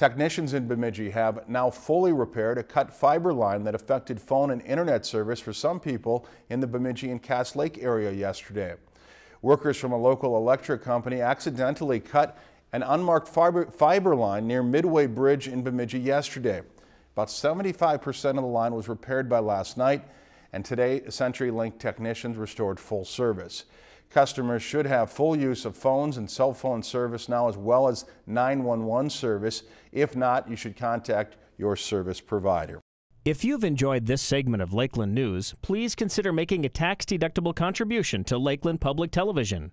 Technicians in Bemidji have now fully repaired a cut fiber line that affected phone and internet service for some people in the Bemidji and Cass Lake area yesterday. Workers from a local electric company accidentally cut an unmarked fiber, fiber line near Midway Bridge in Bemidji yesterday. About 75% of the line was repaired by last night, and today CenturyLink technicians restored full service. Customers should have full use of phones and cell phone service now as well as 911 service. If not, you should contact your service provider. If you've enjoyed this segment of Lakeland News, please consider making a tax-deductible contribution to Lakeland Public Television.